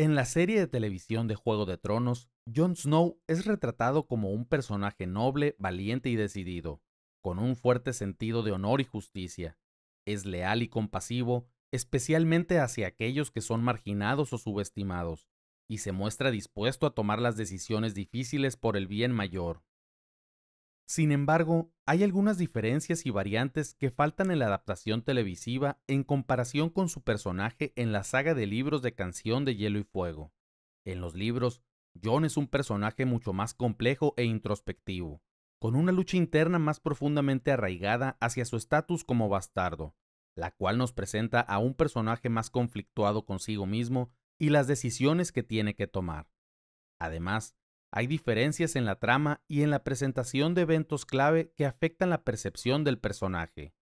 En la serie de televisión de Juego de Tronos, Jon Snow es retratado como un personaje noble, valiente y decidido, con un fuerte sentido de honor y justicia. Es leal y compasivo, especialmente hacia aquellos que son marginados o subestimados, y se muestra dispuesto a tomar las decisiones difíciles por el bien mayor. Sin embargo, hay algunas diferencias y variantes que faltan en la adaptación televisiva en comparación con su personaje en la saga de libros de Canción de Hielo y Fuego. En los libros, John es un personaje mucho más complejo e introspectivo, con una lucha interna más profundamente arraigada hacia su estatus como bastardo, la cual nos presenta a un personaje más conflictuado consigo mismo y las decisiones que tiene que tomar. Además, hay diferencias en la trama y en la presentación de eventos clave que afectan la percepción del personaje.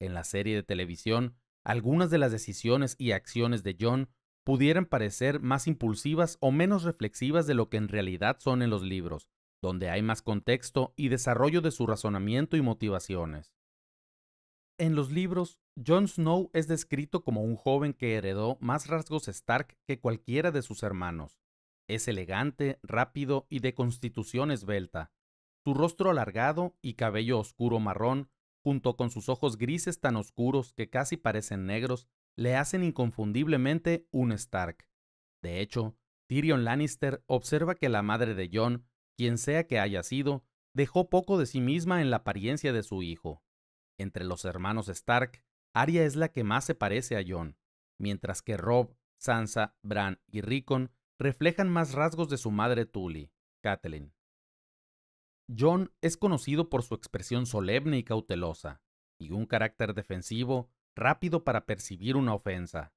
En la serie de televisión, algunas de las decisiones y acciones de John pudieran parecer más impulsivas o menos reflexivas de lo que en realidad son en los libros, donde hay más contexto y desarrollo de su razonamiento y motivaciones. En los libros, Jon Snow es descrito como un joven que heredó más rasgos Stark que cualquiera de sus hermanos. Es elegante, rápido y de constitución esbelta. Su rostro alargado y cabello oscuro marrón, junto con sus ojos grises tan oscuros que casi parecen negros, le hacen inconfundiblemente un Stark. De hecho, Tyrion Lannister observa que la madre de John, quien sea que haya sido, dejó poco de sí misma en la apariencia de su hijo. Entre los hermanos Stark, Arya es la que más se parece a John, mientras que Rob, Sansa, Bran y Rickon reflejan más rasgos de su madre Tully, Kathleen. John es conocido por su expresión solemne y cautelosa, y un carácter defensivo, rápido para percibir una ofensa.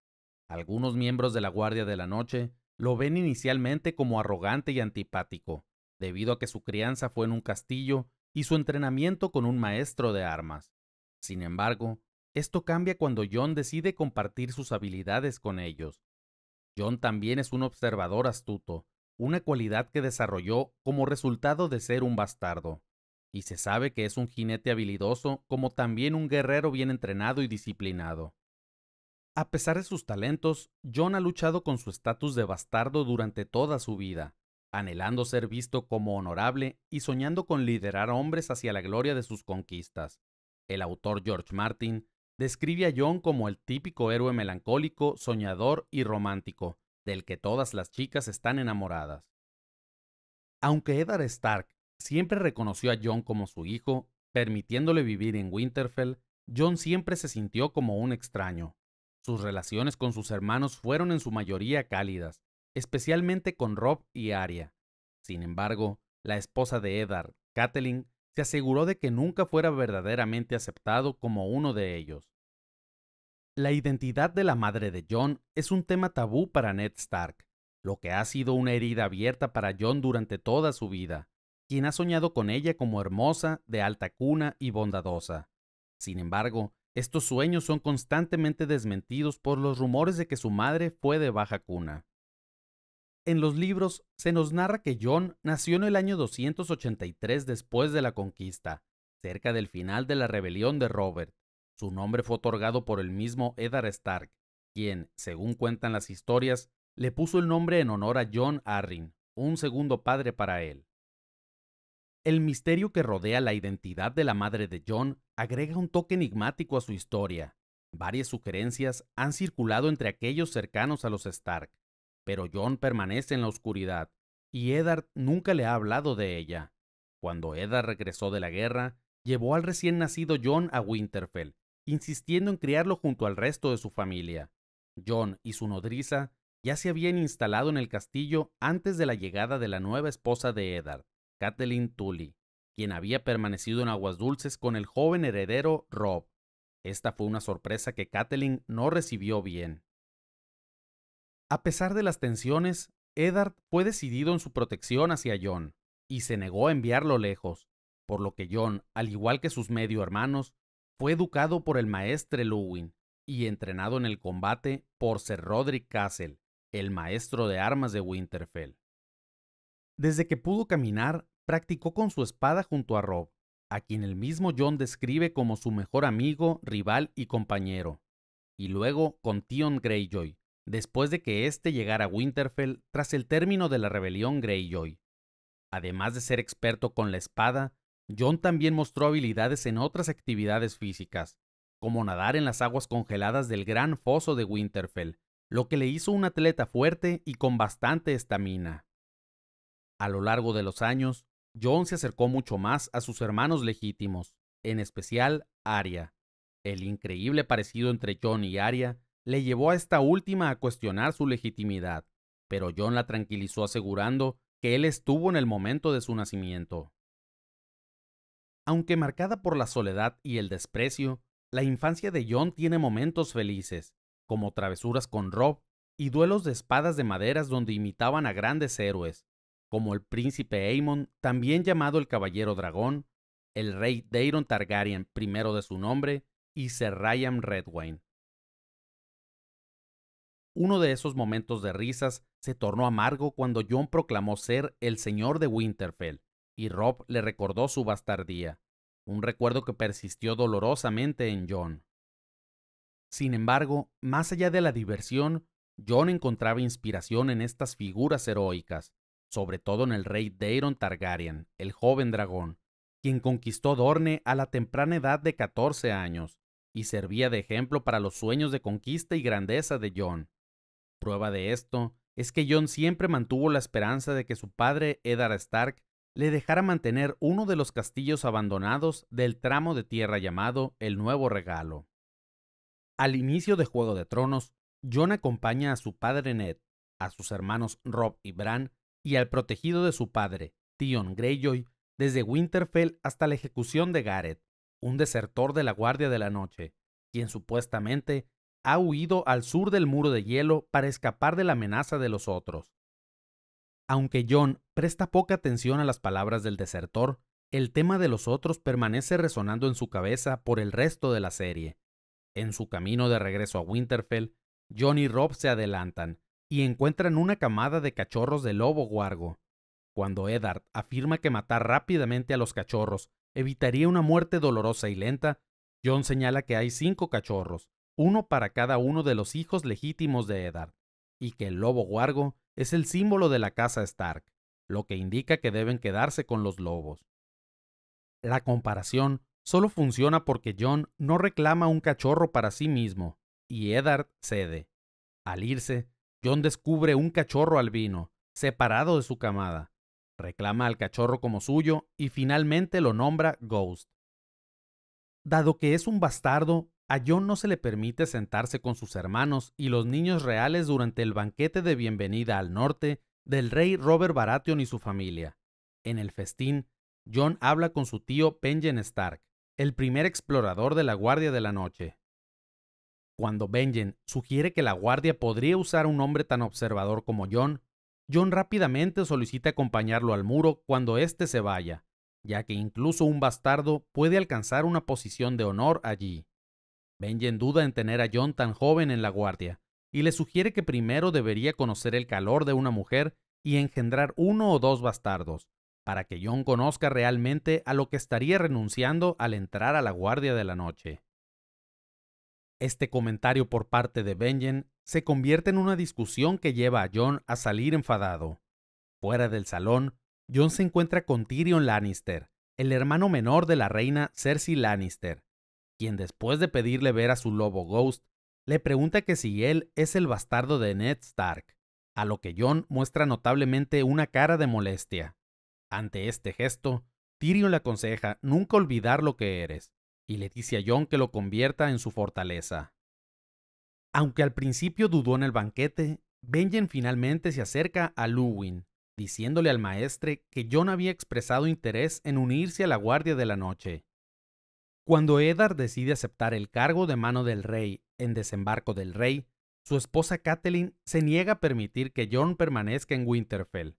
Algunos miembros de la Guardia de la Noche lo ven inicialmente como arrogante y antipático, debido a que su crianza fue en un castillo y su entrenamiento con un maestro de armas. Sin embargo, esto cambia cuando John decide compartir sus habilidades con ellos, John también es un observador astuto, una cualidad que desarrolló como resultado de ser un bastardo. Y se sabe que es un jinete habilidoso como también un guerrero bien entrenado y disciplinado. A pesar de sus talentos, John ha luchado con su estatus de bastardo durante toda su vida, anhelando ser visto como honorable y soñando con liderar hombres hacia la gloria de sus conquistas. El autor George Martin describe a John como el típico héroe melancólico, soñador y romántico, del que todas las chicas están enamoradas. Aunque Eddard Stark siempre reconoció a John como su hijo, permitiéndole vivir en Winterfell, John siempre se sintió como un extraño. Sus relaciones con sus hermanos fueron en su mayoría cálidas, especialmente con Rob y Arya. Sin embargo, la esposa de Eddard, Catelyn, se aseguró de que nunca fuera verdaderamente aceptado como uno de ellos. La identidad de la madre de John es un tema tabú para Ned Stark, lo que ha sido una herida abierta para John durante toda su vida, quien ha soñado con ella como hermosa, de alta cuna y bondadosa. Sin embargo, estos sueños son constantemente desmentidos por los rumores de que su madre fue de baja cuna en los libros se nos narra que John nació en el año 283 después de la conquista, cerca del final de la rebelión de Robert. Su nombre fue otorgado por el mismo Eddard Stark, quien, según cuentan las historias, le puso el nombre en honor a John Arryn, un segundo padre para él. El misterio que rodea la identidad de la madre de John agrega un toque enigmático a su historia. Varias sugerencias han circulado entre aquellos cercanos a los Stark, pero John permanece en la oscuridad y Eddard nunca le ha hablado de ella. Cuando Eddard regresó de la guerra, llevó al recién nacido John a Winterfell, insistiendo en criarlo junto al resto de su familia. John y su nodriza ya se habían instalado en el castillo antes de la llegada de la nueva esposa de Eddard, Kathleen Tully, quien había permanecido en aguas dulces con el joven heredero Rob. Esta fue una sorpresa que Kathleen no recibió bien. A pesar de las tensiones, Eddard fue decidido en su protección hacia John y se negó a enviarlo lejos, por lo que John, al igual que sus medio hermanos, fue educado por el maestre Lewin y entrenado en el combate por Sir Roderick Castle, el maestro de armas de Winterfell. Desde que pudo caminar, practicó con su espada junto a Rob, a quien el mismo John describe como su mejor amigo, rival y compañero, y luego con Tion Greyjoy, después de que éste llegara a Winterfell tras el término de la rebelión Greyjoy. Además de ser experto con la espada, John también mostró habilidades en otras actividades físicas, como nadar en las aguas congeladas del gran foso de Winterfell, lo que le hizo un atleta fuerte y con bastante estamina. A lo largo de los años, John se acercó mucho más a sus hermanos legítimos, en especial Arya. El increíble parecido entre John y Arya le llevó a esta última a cuestionar su legitimidad, pero John la tranquilizó asegurando que él estuvo en el momento de su nacimiento. Aunque marcada por la soledad y el desprecio, la infancia de John tiene momentos felices, como travesuras con Rob y duelos de espadas de maderas donde imitaban a grandes héroes, como el príncipe Aemon, también llamado el Caballero Dragón, el rey Daeron Targaryen, primero de su nombre, y Sir Ryan Redwayne. Uno de esos momentos de risas se tornó amargo cuando John proclamó ser el señor de Winterfell, y Rob le recordó su bastardía, un recuerdo que persistió dolorosamente en John. Sin embargo, más allá de la diversión, John encontraba inspiración en estas figuras heroicas, sobre todo en el rey Daeron Targaryen, el joven dragón, quien conquistó Dorne a la temprana edad de 14 años y servía de ejemplo para los sueños de conquista y grandeza de John. Prueba de esto es que John siempre mantuvo la esperanza de que su padre, Eddard Stark, le dejara mantener uno de los castillos abandonados del tramo de tierra llamado el Nuevo Regalo. Al inicio de Juego de Tronos, John acompaña a su padre Ned, a sus hermanos Rob y Bran, y al protegido de su padre, Tion Greyjoy, desde Winterfell hasta la ejecución de Gareth, un desertor de la Guardia de la Noche, quien supuestamente ha huido al sur del muro de hielo para escapar de la amenaza de los otros. Aunque John presta poca atención a las palabras del desertor, el tema de los otros permanece resonando en su cabeza por el resto de la serie. En su camino de regreso a Winterfell, John y Rob se adelantan y encuentran una camada de cachorros de lobo guargo. Cuando Eddard afirma que matar rápidamente a los cachorros evitaría una muerte dolorosa y lenta, John señala que hay cinco cachorros, uno para cada uno de los hijos legítimos de Eddard, y que el lobo guargo es el símbolo de la casa Stark, lo que indica que deben quedarse con los lobos. La comparación solo funciona porque John no reclama un cachorro para sí mismo, y Eddard cede. Al irse, John descubre un cachorro albino, separado de su camada. Reclama al cachorro como suyo y finalmente lo nombra Ghost. Dado que es un bastardo, a John no se le permite sentarse con sus hermanos y los niños reales durante el banquete de bienvenida al norte del rey Robert Baratheon y su familia. En el festín, John habla con su tío Benjen Stark, el primer explorador de la Guardia de la Noche. Cuando Benjen sugiere que la Guardia podría usar un hombre tan observador como John, John rápidamente solicita acompañarlo al muro cuando éste se vaya, ya que incluso un bastardo puede alcanzar una posición de honor allí. Benjen duda en tener a John tan joven en la guardia y le sugiere que primero debería conocer el calor de una mujer y engendrar uno o dos bastardos, para que John conozca realmente a lo que estaría renunciando al entrar a la guardia de la noche. Este comentario por parte de Benjen se convierte en una discusión que lleva a John a salir enfadado. Fuera del salón, John se encuentra con Tyrion Lannister, el hermano menor de la reina Cersei Lannister, quien después de pedirle ver a su lobo Ghost, le pregunta que si él es el bastardo de Ned Stark, a lo que John muestra notablemente una cara de molestia. Ante este gesto, Tyrion le aconseja nunca olvidar lo que eres, y le dice a John que lo convierta en su fortaleza. Aunque al principio dudó en el banquete, Benjen finalmente se acerca a Luwin, diciéndole al maestre que John había expresado interés en unirse a la Guardia de la Noche, cuando Eddard decide aceptar el cargo de mano del rey en desembarco del rey, su esposa Catelyn se niega a permitir que John permanezca en Winterfell.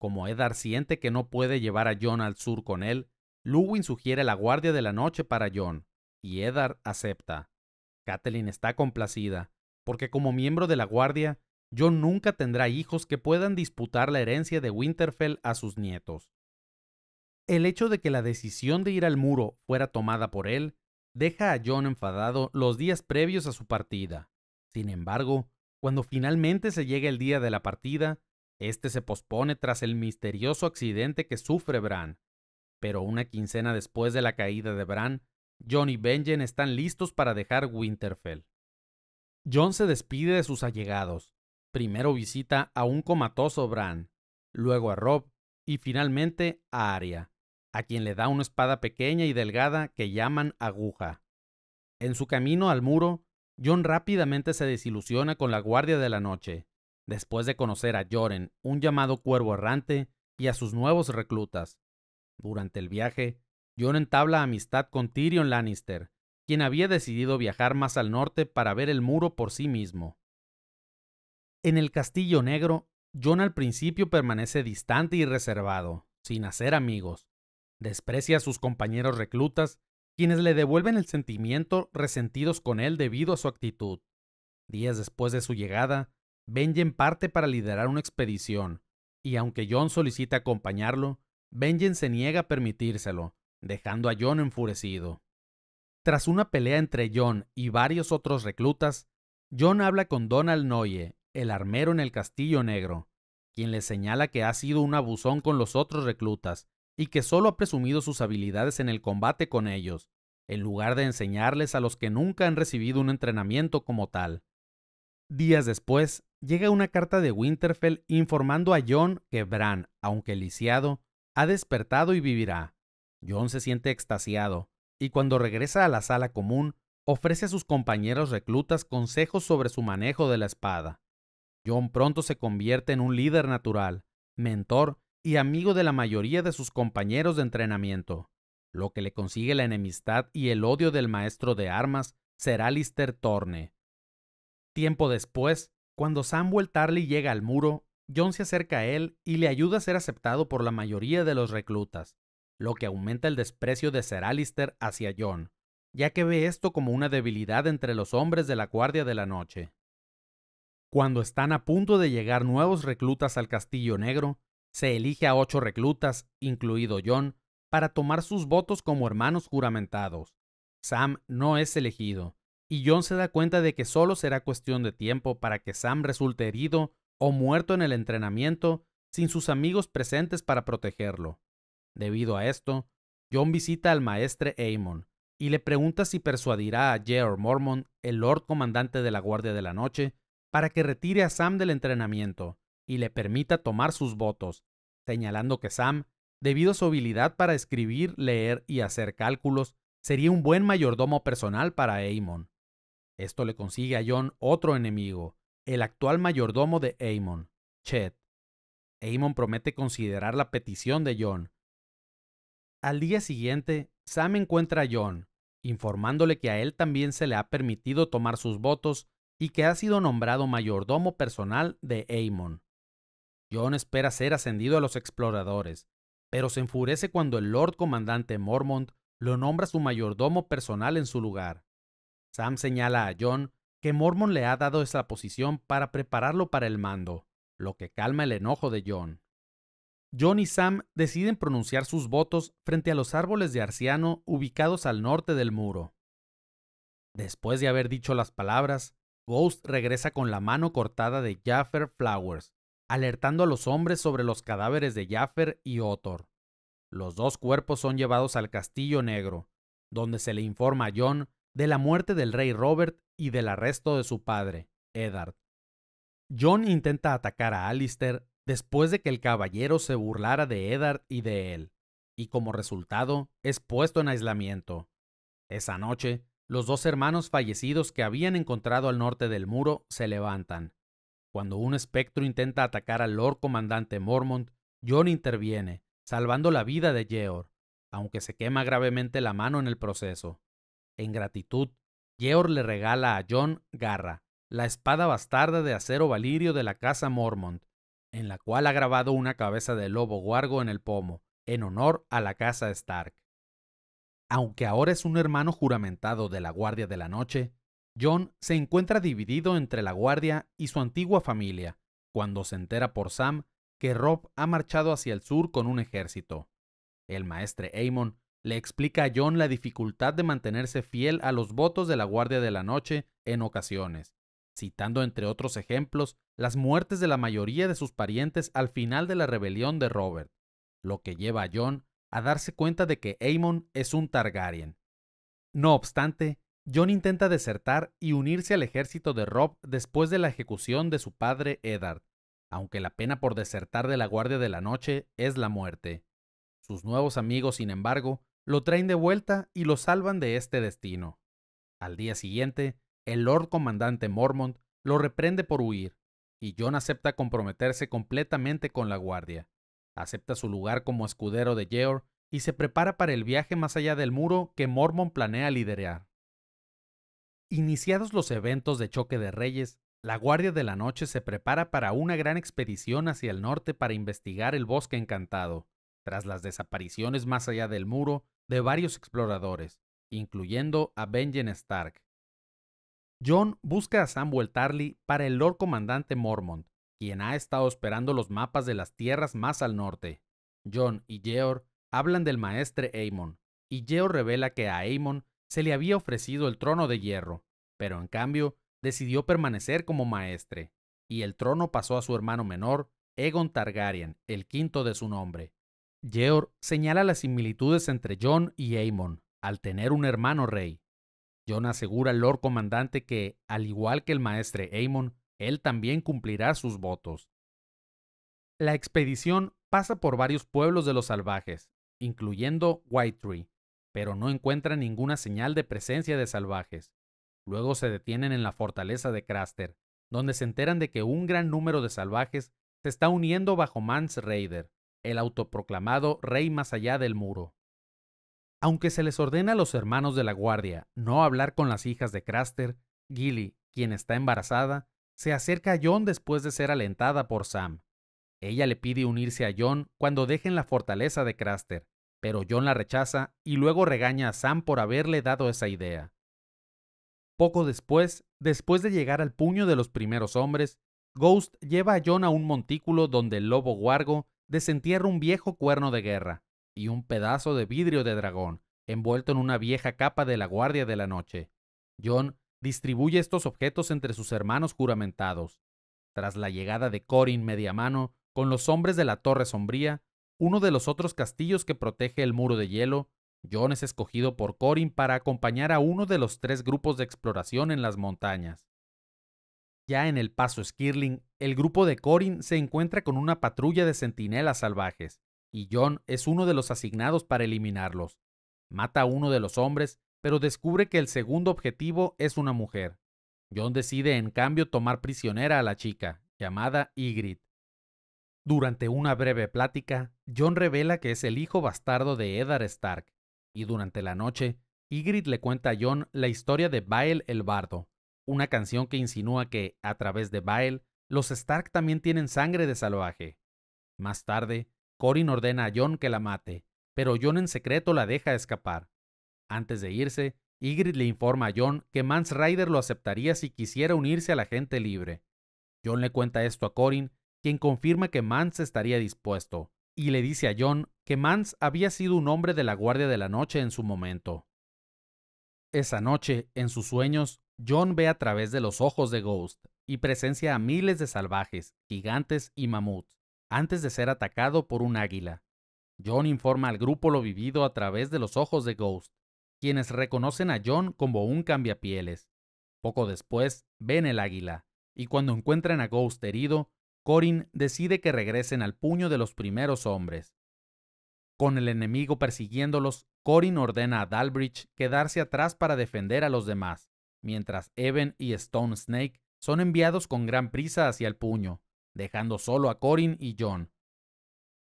Como Eddard siente que no puede llevar a John al sur con él, Luwin sugiere la guardia de la noche para John, y Eddard acepta. Catelyn está complacida, porque como miembro de la guardia, John nunca tendrá hijos que puedan disputar la herencia de Winterfell a sus nietos. El hecho de que la decisión de ir al muro fuera tomada por él deja a John enfadado los días previos a su partida. Sin embargo, cuando finalmente se llega el día de la partida, este se pospone tras el misterioso accidente que sufre Bran. Pero una quincena después de la caída de Bran, John y Benjen están listos para dejar Winterfell. John se despide de sus allegados. Primero visita a un comatoso Bran, luego a Rob y finalmente a Arya a quien le da una espada pequeña y delgada que llaman aguja. En su camino al muro, John rápidamente se desilusiona con la Guardia de la Noche, después de conocer a Joren, un llamado cuervo errante, y a sus nuevos reclutas. Durante el viaje, John entabla amistad con Tyrion Lannister, quien había decidido viajar más al norte para ver el muro por sí mismo. En el Castillo Negro, John al principio permanece distante y reservado, sin hacer amigos, Desprecia a sus compañeros reclutas, quienes le devuelven el sentimiento resentidos con él debido a su actitud. Días después de su llegada, Benjen parte para liderar una expedición, y aunque John solicita acompañarlo, Benjen se niega a permitírselo, dejando a John enfurecido. Tras una pelea entre John y varios otros reclutas, John habla con Donald Noye, el armero en el Castillo Negro, quien le señala que ha sido un abusón con los otros reclutas y que solo ha presumido sus habilidades en el combate con ellos, en lugar de enseñarles a los que nunca han recibido un entrenamiento como tal. Días después, llega una carta de Winterfell informando a John que Bran, aunque lisiado, ha despertado y vivirá. John se siente extasiado, y cuando regresa a la sala común, ofrece a sus compañeros reclutas consejos sobre su manejo de la espada. John pronto se convierte en un líder natural, mentor y amigo de la mayoría de sus compañeros de entrenamiento. Lo que le consigue la enemistad y el odio del maestro de armas será Lister Torne. Tiempo después, cuando Samuel Tarly llega al muro, John se acerca a él y le ayuda a ser aceptado por la mayoría de los reclutas, lo que aumenta el desprecio de Ser Alistair hacia John, ya que ve esto como una debilidad entre los hombres de la Guardia de la Noche. Cuando están a punto de llegar nuevos reclutas al Castillo Negro, se elige a ocho reclutas, incluido John, para tomar sus votos como hermanos juramentados. Sam no es elegido, y John se da cuenta de que solo será cuestión de tiempo para que Sam resulte herido o muerto en el entrenamiento sin sus amigos presentes para protegerlo. Debido a esto, John visita al maestre Amon y le pregunta si persuadirá a Jeor Mormon, el Lord Comandante de la Guardia de la Noche, para que retire a Sam del entrenamiento, y le permita tomar sus votos, señalando que Sam, debido a su habilidad para escribir, leer y hacer cálculos, sería un buen mayordomo personal para Amon. Esto le consigue a John otro enemigo, el actual mayordomo de Amon, Chet. Amon promete considerar la petición de John. Al día siguiente, Sam encuentra a John, informándole que a él también se le ha permitido tomar sus votos y que ha sido nombrado mayordomo personal de Amon. John espera ser ascendido a los exploradores, pero se enfurece cuando el Lord Comandante Mormont lo nombra su mayordomo personal en su lugar. Sam señala a John que Mormont le ha dado esa posición para prepararlo para el mando, lo que calma el enojo de John. John y Sam deciden pronunciar sus votos frente a los árboles de arciano ubicados al norte del muro. Después de haber dicho las palabras, Ghost regresa con la mano cortada de Jaffer Flowers, alertando a los hombres sobre los cadáveres de Jaffer y Otor. Los dos cuerpos son llevados al Castillo Negro, donde se le informa a John de la muerte del rey Robert y del arresto de su padre, Eddard. John intenta atacar a Alistair después de que el caballero se burlara de Eddard y de él, y como resultado es puesto en aislamiento. Esa noche, los dos hermanos fallecidos que habían encontrado al norte del muro se levantan, cuando un espectro intenta atacar al Lord Comandante Mormont, John interviene, salvando la vida de Geor, aunque se quema gravemente la mano en el proceso. En gratitud, Yeor le regala a John Garra, la espada bastarda de acero valirio de la casa Mormont, en la cual ha grabado una cabeza de lobo guargo en el pomo, en honor a la casa Stark. Aunque ahora es un hermano juramentado de la Guardia de la Noche, John se encuentra dividido entre la guardia y su antigua familia, cuando se entera por Sam que Rob ha marchado hacia el sur con un ejército. El maestre Amon le explica a John la dificultad de mantenerse fiel a los votos de la Guardia de la Noche en ocasiones, citando entre otros ejemplos las muertes de la mayoría de sus parientes al final de la rebelión de Robert, lo que lleva a John a darse cuenta de que Aemon es un Targaryen. No obstante, John intenta desertar y unirse al ejército de Rob después de la ejecución de su padre Eddard, aunque la pena por desertar de la Guardia de la Noche es la muerte. Sus nuevos amigos, sin embargo, lo traen de vuelta y lo salvan de este destino. Al día siguiente, el Lord Comandante Mormont lo reprende por huir, y John acepta comprometerse completamente con la Guardia. Acepta su lugar como escudero de Yeor y se prepara para el viaje más allá del muro que Mormont planea liderar. Iniciados los eventos de choque de reyes, la Guardia de la Noche se prepara para una gran expedición hacia el norte para investigar el bosque encantado, tras las desapariciones más allá del muro de varios exploradores, incluyendo a Benjen Stark. John busca a Samuel Tarly para el Lord Comandante Mormont, quien ha estado esperando los mapas de las tierras más al norte. John y Yeor hablan del maestre Aemon, y Geor revela que a Aemon se le había ofrecido el trono de hierro, pero en cambio decidió permanecer como maestre, y el trono pasó a su hermano menor, Egon Targaryen, el quinto de su nombre. Geor señala las similitudes entre John y Aemon, al tener un hermano rey. John asegura al Lord Comandante que, al igual que el maestre Aemon, él también cumplirá sus votos. La expedición pasa por varios pueblos de los salvajes, incluyendo White Tree, pero no encuentran ninguna señal de presencia de salvajes. Luego se detienen en la fortaleza de Craster, donde se enteran de que un gran número de salvajes se está uniendo bajo Mans Raider, el autoproclamado rey más allá del muro. Aunque se les ordena a los hermanos de la guardia no hablar con las hijas de Craster, Gilly, quien está embarazada, se acerca a John después de ser alentada por Sam. Ella le pide unirse a John cuando dejen la fortaleza de Craster, pero John la rechaza y luego regaña a Sam por haberle dado esa idea. Poco después, después de llegar al puño de los primeros hombres, Ghost lleva a John a un montículo donde el lobo guargo desentierra un viejo cuerno de guerra y un pedazo de vidrio de dragón, envuelto en una vieja capa de la Guardia de la Noche. John distribuye estos objetos entre sus hermanos juramentados. Tras la llegada de Corin Mediamano con los hombres de la Torre Sombría, uno de los otros castillos que protege el muro de hielo, John es escogido por Corin para acompañar a uno de los tres grupos de exploración en las montañas. Ya en el paso Skirling, el grupo de Corin se encuentra con una patrulla de centinelas salvajes, y John es uno de los asignados para eliminarlos. Mata a uno de los hombres, pero descubre que el segundo objetivo es una mujer. John decide en cambio tomar prisionera a la chica, llamada Ygritte, durante una breve plática, John revela que es el hijo bastardo de Eddard Stark, y durante la noche, Ygritte le cuenta a John la historia de Bael el Bardo, una canción que insinúa que, a través de Bael, los Stark también tienen sangre de salvaje. Más tarde, Corin ordena a John que la mate, pero John en secreto la deja escapar. Antes de irse, Ygritte le informa a John que Mans Rider lo aceptaría si quisiera unirse a la gente libre. John le cuenta esto a Corin quien confirma que Mance estaría dispuesto, y le dice a John que Mance había sido un hombre de la Guardia de la Noche en su momento. Esa noche, en sus sueños, John ve a través de los ojos de Ghost y presencia a miles de salvajes, gigantes y mamuts, antes de ser atacado por un águila. John informa al grupo lo vivido a través de los ojos de Ghost, quienes reconocen a John como un pieles. Poco después, ven el águila, y cuando encuentran a Ghost herido, Corin decide que regresen al puño de los primeros hombres. Con el enemigo persiguiéndolos, Corin ordena a Dalbridge quedarse atrás para defender a los demás, mientras Evan y Stone Snake son enviados con gran prisa hacia el puño, dejando solo a Corin y John.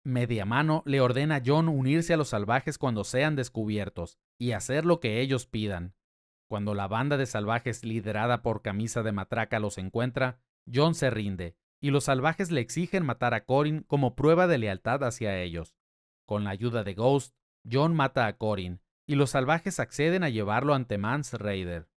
Mediamano le ordena a John unirse a los salvajes cuando sean descubiertos y hacer lo que ellos pidan. Cuando la banda de salvajes liderada por Camisa de Matraca los encuentra, John se rinde y los salvajes le exigen matar a Corin como prueba de lealtad hacia ellos. Con la ayuda de Ghost, John mata a Corin, y los salvajes acceden a llevarlo ante Mans Raider.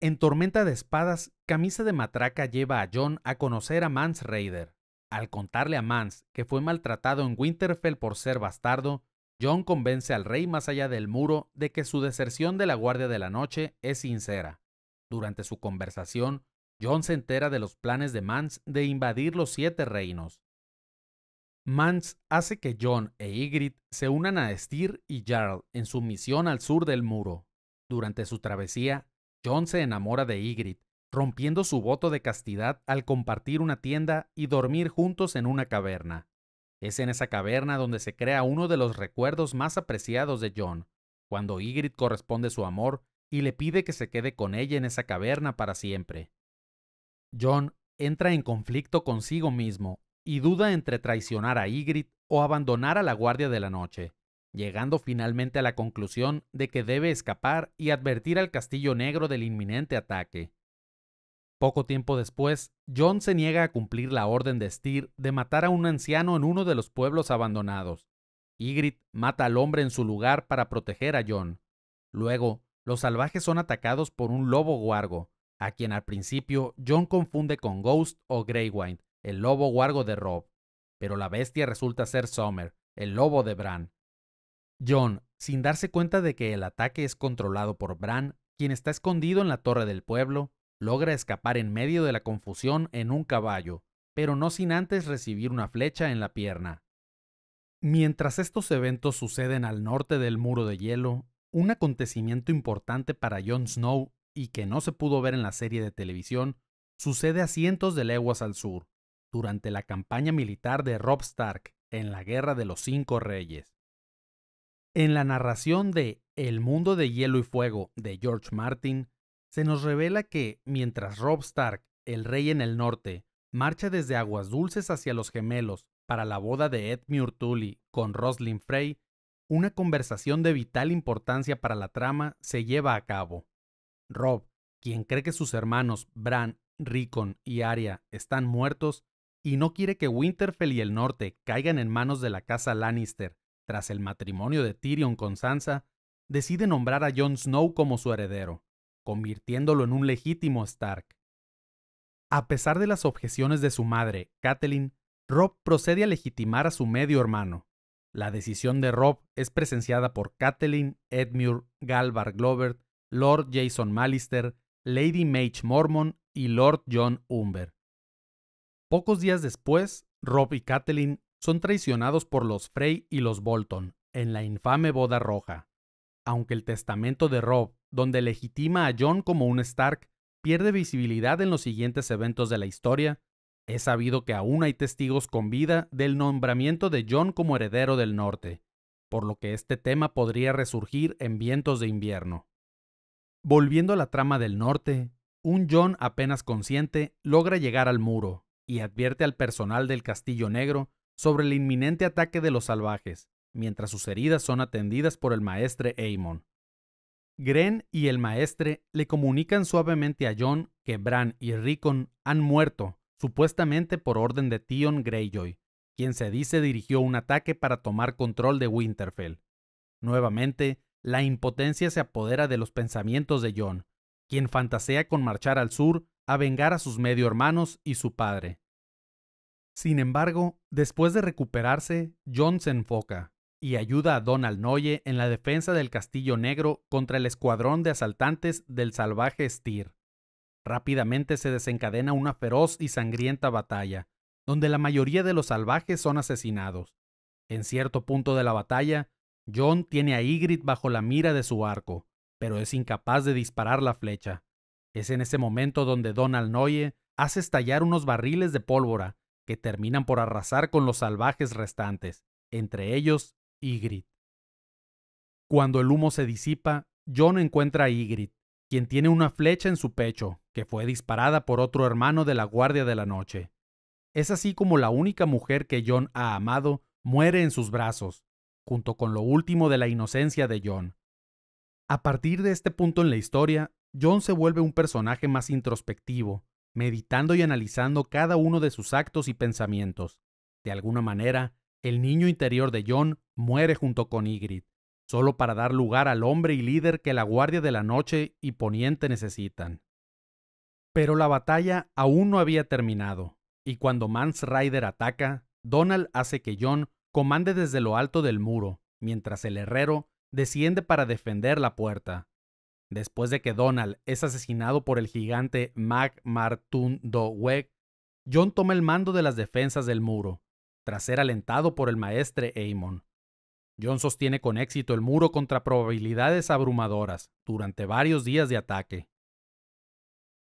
En Tormenta de Espadas, Camisa de Matraca lleva a John a conocer a Mans Raider. Al contarle a Mans que fue maltratado en Winterfell por ser bastardo, John convence al rey más allá del muro de que su deserción de la Guardia de la Noche es sincera. Durante su conversación, John se entera de los planes de Mans de invadir los siete reinos. Mans hace que John e Ygritte se unan a Styr y Jarl en su misión al sur del muro. Durante su travesía, John se enamora de Ygritte, rompiendo su voto de castidad al compartir una tienda y dormir juntos en una caverna. Es en esa caverna donde se crea uno de los recuerdos más apreciados de John, cuando Ygritte corresponde su amor y le pide que se quede con ella en esa caverna para siempre. John entra en conflicto consigo mismo y duda entre traicionar a Ygritte o abandonar a la Guardia de la Noche, llegando finalmente a la conclusión de que debe escapar y advertir al Castillo Negro del inminente ataque. Poco tiempo después, John se niega a cumplir la orden de Steer de matar a un anciano en uno de los pueblos abandonados. Ygritte mata al hombre en su lugar para proteger a John. Luego, los salvajes son atacados por un lobo guargo, a quien al principio John confunde con Ghost o Greywind, el lobo guargo de Rob, pero la bestia resulta ser Summer, el lobo de Bran. John, sin darse cuenta de que el ataque es controlado por Bran, quien está escondido en la torre del pueblo, logra escapar en medio de la confusión en un caballo, pero no sin antes recibir una flecha en la pierna. Mientras estos eventos suceden al norte del muro de hielo, un acontecimiento importante para Jon Snow y que no se pudo ver en la serie de televisión, sucede a cientos de leguas al sur, durante la campaña militar de Rob Stark en la Guerra de los Cinco Reyes. En la narración de El mundo de hielo y fuego de George Martin, se nos revela que mientras Rob Stark, el rey en el norte, marcha desde Aguas Dulces hacia los gemelos para la boda de Edmure Tully con Roslyn Frey, una conversación de vital importancia para la trama se lleva a cabo. Rob, quien cree que sus hermanos Bran, Rickon y Arya están muertos, y no quiere que Winterfell y el norte caigan en manos de la casa Lannister tras el matrimonio de Tyrion con Sansa, decide nombrar a Jon Snow como su heredero, convirtiéndolo en un legítimo Stark. A pesar de las objeciones de su madre, Catelyn, Rob procede a legitimar a su medio hermano. La decisión de Rob es presenciada por Catelyn, Edmure, Galvar Glover. Lord Jason Malister, Lady Mage Mormon y Lord John Umber. Pocos días después, Rob y Catelyn son traicionados por los Frey y los Bolton en la infame Boda Roja. Aunque el testamento de Rob, donde legitima a John como un Stark, pierde visibilidad en los siguientes eventos de la historia, es sabido que aún hay testigos con vida del nombramiento de John como heredero del norte, por lo que este tema podría resurgir en vientos de invierno. Volviendo a la trama del norte, un John apenas consciente logra llegar al muro y advierte al personal del Castillo Negro sobre el inminente ataque de los salvajes, mientras sus heridas son atendidas por el maestre Amon. Gren y el maestre le comunican suavemente a John que Bran y Rickon han muerto, supuestamente por orden de Tion Greyjoy, quien se dice dirigió un ataque para tomar control de Winterfell. Nuevamente, la impotencia se apodera de los pensamientos de John, quien fantasea con marchar al sur a vengar a sus medio hermanos y su padre. Sin embargo, después de recuperarse, John se enfoca y ayuda a Donald Noye en la defensa del Castillo Negro contra el escuadrón de asaltantes del salvaje Steer. Rápidamente se desencadena una feroz y sangrienta batalla, donde la mayoría de los salvajes son asesinados. En cierto punto de la batalla, John tiene a Ygritte bajo la mira de su arco, pero es incapaz de disparar la flecha. Es en ese momento donde Donald Noye hace estallar unos barriles de pólvora que terminan por arrasar con los salvajes restantes, entre ellos Ygritte. Cuando el humo se disipa, John encuentra a Ygritte, quien tiene una flecha en su pecho, que fue disparada por otro hermano de la Guardia de la Noche. Es así como la única mujer que John ha amado muere en sus brazos, junto con lo último de la inocencia de John. A partir de este punto en la historia, John se vuelve un personaje más introspectivo, meditando y analizando cada uno de sus actos y pensamientos. De alguna manera, el niño interior de John muere junto con Ygritte, solo para dar lugar al hombre y líder que la Guardia de la Noche y Poniente necesitan. Pero la batalla aún no había terminado, y cuando Mans Rider ataca, Donald hace que John comande desde lo alto del muro, mientras el herrero desciende para defender la puerta. Después de que Donald es asesinado por el gigante Mac Weg, John toma el mando de las defensas del muro, tras ser alentado por el maestre Amon. John sostiene con éxito el muro contra probabilidades abrumadoras durante varios días de ataque.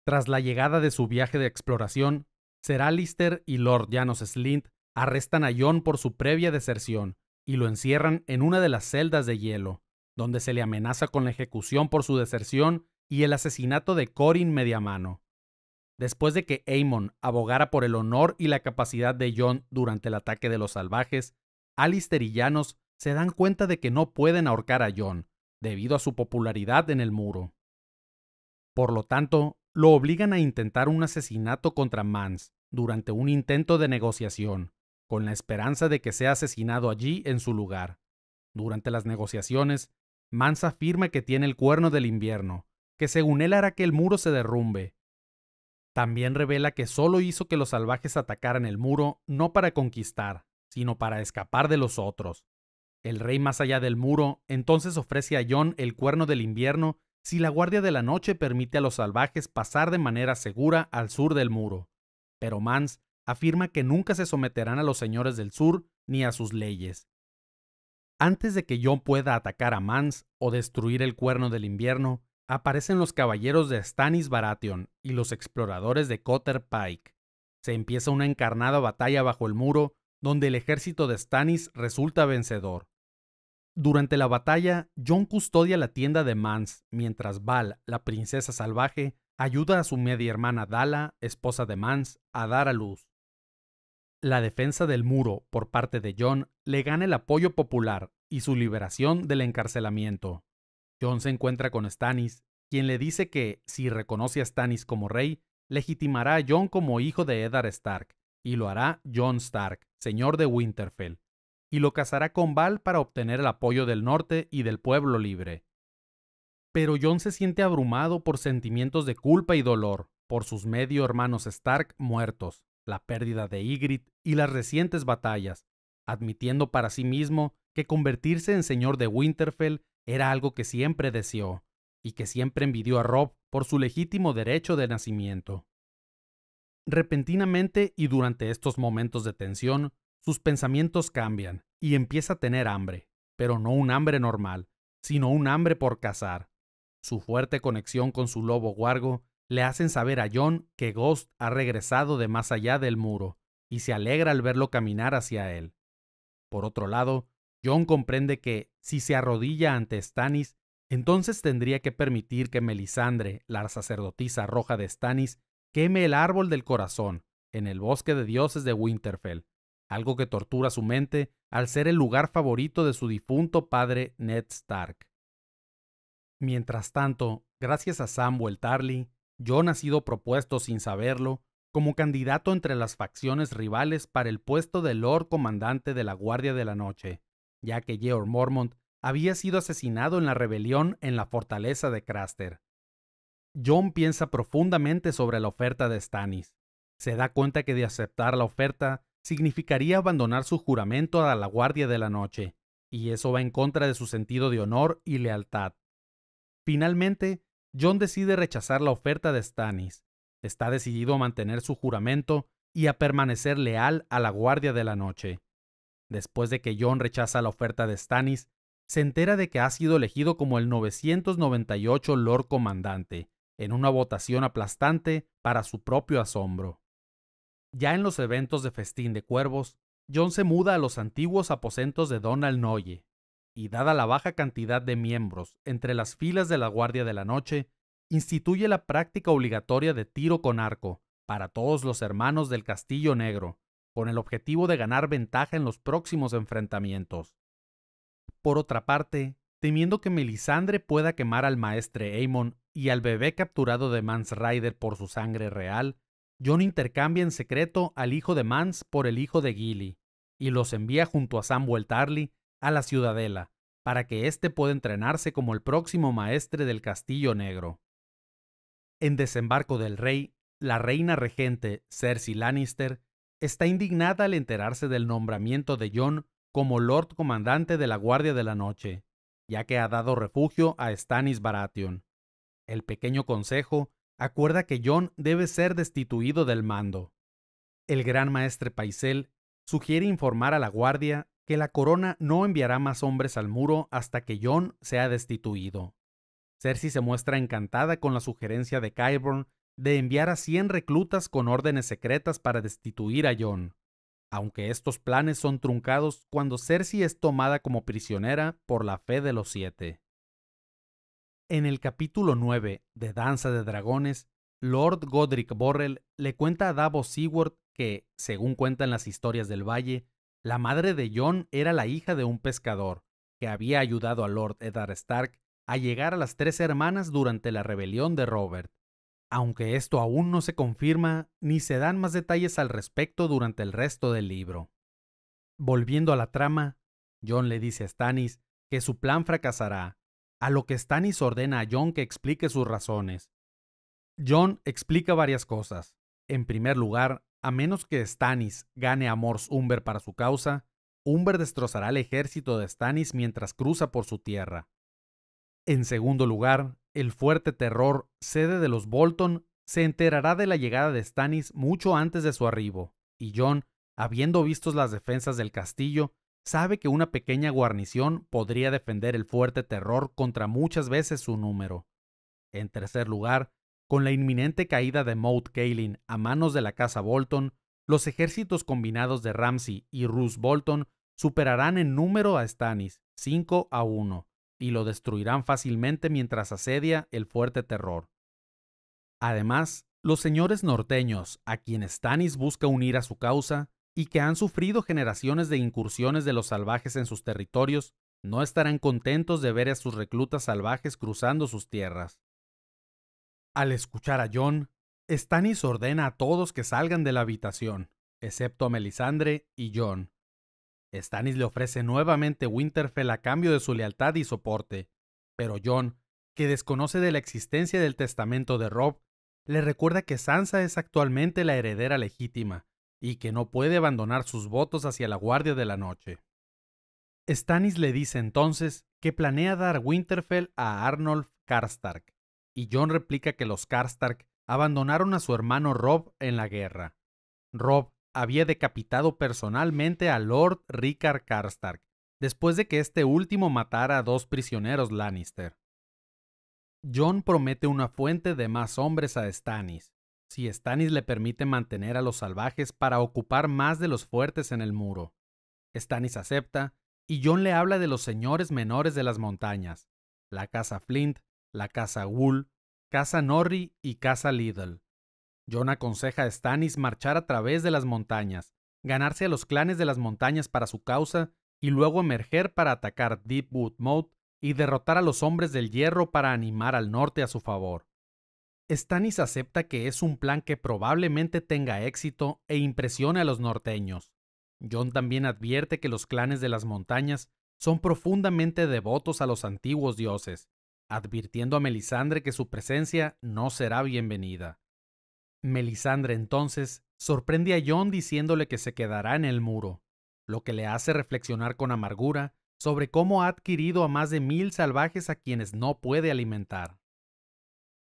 Tras la llegada de su viaje de exploración, será Alistair y Lord Janos Slint Arrestan a John por su previa deserción y lo encierran en una de las celdas de hielo, donde se le amenaza con la ejecución por su deserción y el asesinato de Corin Mediamano. Después de que Amon abogara por el honor y la capacidad de John durante el ataque de los salvajes, Alister y Llanos se dan cuenta de que no pueden ahorcar a John, debido a su popularidad en el muro. Por lo tanto, lo obligan a intentar un asesinato contra Mans durante un intento de negociación, con la esperanza de que sea asesinado allí en su lugar. Durante las negociaciones, Mans afirma que tiene el cuerno del invierno, que según él hará que el muro se derrumbe. También revela que solo hizo que los salvajes atacaran el muro no para conquistar, sino para escapar de los otros. El rey más allá del muro entonces ofrece a John el cuerno del invierno si la guardia de la noche permite a los salvajes pasar de manera segura al sur del muro. Pero Mans afirma que nunca se someterán a los señores del sur ni a sus leyes. Antes de que John pueda atacar a Mans o destruir el cuerno del invierno, aparecen los caballeros de Stannis Baratheon y los exploradores de Cotter Pike. Se empieza una encarnada batalla bajo el muro, donde el ejército de Stannis resulta vencedor. Durante la batalla, John custodia la tienda de Mans, mientras Val, la princesa salvaje, ayuda a su media hermana Dala, esposa de Mans, a dar a luz la defensa del muro por parte de John le gana el apoyo popular y su liberación del encarcelamiento. John se encuentra con Stannis, quien le dice que, si reconoce a Stannis como rey, legitimará a John como hijo de Eddard Stark, y lo hará John Stark, señor de Winterfell, y lo casará con Val para obtener el apoyo del norte y del pueblo libre. Pero John se siente abrumado por sentimientos de culpa y dolor por sus medio hermanos Stark muertos, la pérdida de Ygritte y las recientes batallas, admitiendo para sí mismo que convertirse en señor de Winterfell era algo que siempre deseó, y que siempre envidió a Rob por su legítimo derecho de nacimiento. Repentinamente y durante estos momentos de tensión, sus pensamientos cambian y empieza a tener hambre, pero no un hambre normal, sino un hambre por cazar. Su fuerte conexión con su lobo guargo le hacen saber a John que Ghost ha regresado de más allá del muro y se alegra al verlo caminar hacia él. Por otro lado, John comprende que, si se arrodilla ante Stannis, entonces tendría que permitir que Melisandre, la sacerdotisa roja de Stannis, queme el árbol del corazón en el bosque de dioses de Winterfell, algo que tortura su mente al ser el lugar favorito de su difunto padre Ned Stark. Mientras tanto, gracias a Samuel Tarly, John ha sido propuesto sin saberlo como candidato entre las facciones rivales para el puesto de Lord Comandante de la Guardia de la Noche, ya que George Mormont había sido asesinado en la rebelión en la fortaleza de Craster. John piensa profundamente sobre la oferta de Stannis. Se da cuenta que de aceptar la oferta significaría abandonar su juramento a la Guardia de la Noche, y eso va en contra de su sentido de honor y lealtad. Finalmente, John decide rechazar la oferta de Stannis. Está decidido a mantener su juramento y a permanecer leal a la Guardia de la Noche. Después de que John rechaza la oferta de Stannis, se entera de que ha sido elegido como el 998 Lord Comandante, en una votación aplastante para su propio asombro. Ya en los eventos de Festín de Cuervos, John se muda a los antiguos aposentos de Donald Noye, y dada la baja cantidad de miembros entre las filas de la Guardia de la Noche, instituye la práctica obligatoria de tiro con arco para todos los hermanos del Castillo Negro, con el objetivo de ganar ventaja en los próximos enfrentamientos. Por otra parte, temiendo que Melisandre pueda quemar al maestre Aemon y al bebé capturado de Mans Rider por su sangre real, John intercambia en secreto al hijo de Mans por el hijo de Gilly, y los envía junto a Samuel Tarly a la ciudadela, para que éste pueda entrenarse como el próximo maestre del Castillo Negro. En desembarco del rey, la reina regente, Cersei Lannister, está indignada al enterarse del nombramiento de John como Lord Comandante de la Guardia de la Noche, ya que ha dado refugio a Stannis Baratheon. El pequeño consejo acuerda que John debe ser destituido del mando. El gran maestre Paisel sugiere informar a la guardia que la corona no enviará más hombres al muro hasta que John sea destituido. Cersei se muestra encantada con la sugerencia de Kyburn de enviar a 100 reclutas con órdenes secretas para destituir a John, aunque estos planes son truncados cuando Cersei es tomada como prisionera por la fe de los siete. En el capítulo 9 de Danza de Dragones, Lord Godric Borrell le cuenta a Davos Seward que, según cuentan las historias del valle, la madre de John era la hija de un pescador, que había ayudado a Lord Eddard Stark a llegar a las tres hermanas durante la rebelión de Robert. Aunque esto aún no se confirma, ni se dan más detalles al respecto durante el resto del libro. Volviendo a la trama, John le dice a Stannis que su plan fracasará, a lo que Stannis ordena a John que explique sus razones. John explica varias cosas. En primer lugar, a menos que Stannis gane a Mors Umber para su causa, Umber destrozará el ejército de Stannis mientras cruza por su tierra. En segundo lugar, el fuerte terror, sede de los Bolton, se enterará de la llegada de Stannis mucho antes de su arribo, y John, habiendo visto las defensas del castillo, sabe que una pequeña guarnición podría defender el fuerte terror contra muchas veces su número. En tercer lugar, con la inminente caída de Maud Kaelin a manos de la Casa Bolton, los ejércitos combinados de Ramsey y Roose Bolton superarán en número a Stannis 5 a 1 y lo destruirán fácilmente mientras asedia el fuerte terror. Además, los señores norteños, a quienes Stannis busca unir a su causa y que han sufrido generaciones de incursiones de los salvajes en sus territorios, no estarán contentos de ver a sus reclutas salvajes cruzando sus tierras. Al escuchar a John, Stannis ordena a todos que salgan de la habitación, excepto a Melisandre y John. Stannis le ofrece nuevamente Winterfell a cambio de su lealtad y soporte, pero John, que desconoce de la existencia del testamento de Rob, le recuerda que Sansa es actualmente la heredera legítima y que no puede abandonar sus votos hacia la Guardia de la Noche. Stannis le dice entonces que planea dar Winterfell a Arnold Karstark, y John replica que los Karstark abandonaron a su hermano Rob en la guerra. Rob había decapitado personalmente a Lord Rickard Karstark, después de que este último matara a dos prisioneros Lannister. John promete una fuente de más hombres a Stannis, si Stannis le permite mantener a los salvajes para ocupar más de los fuertes en el muro. Stannis acepta, y John le habla de los señores menores de las montañas, la casa Flint la Casa Wool, Casa Norrie y Casa Lidl. John aconseja a Stannis marchar a través de las montañas, ganarse a los clanes de las montañas para su causa y luego emerger para atacar Deepwood Moat y derrotar a los hombres del hierro para animar al norte a su favor. Stannis acepta que es un plan que probablemente tenga éxito e impresione a los norteños. John también advierte que los clanes de las montañas son profundamente devotos a los antiguos dioses advirtiendo a Melisandre que su presencia no será bienvenida. Melisandre entonces sorprende a John diciéndole que se quedará en el muro, lo que le hace reflexionar con amargura sobre cómo ha adquirido a más de mil salvajes a quienes no puede alimentar.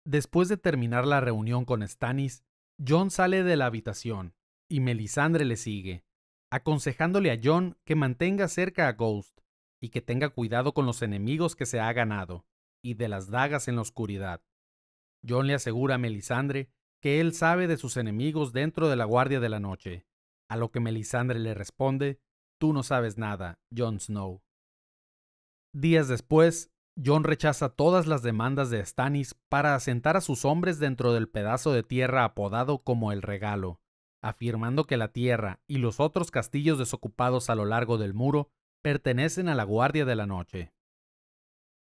Después de terminar la reunión con Stannis, John sale de la habitación y Melisandre le sigue, aconsejándole a John que mantenga cerca a Ghost y que tenga cuidado con los enemigos que se ha ganado, y de las dagas en la oscuridad. John le asegura a Melisandre que él sabe de sus enemigos dentro de la Guardia de la Noche, a lo que Melisandre le responde, Tú no sabes nada, Jon Snow. Días después, John rechaza todas las demandas de Stannis para asentar a sus hombres dentro del pedazo de tierra apodado como el regalo, afirmando que la tierra y los otros castillos desocupados a lo largo del muro pertenecen a la Guardia de la Noche.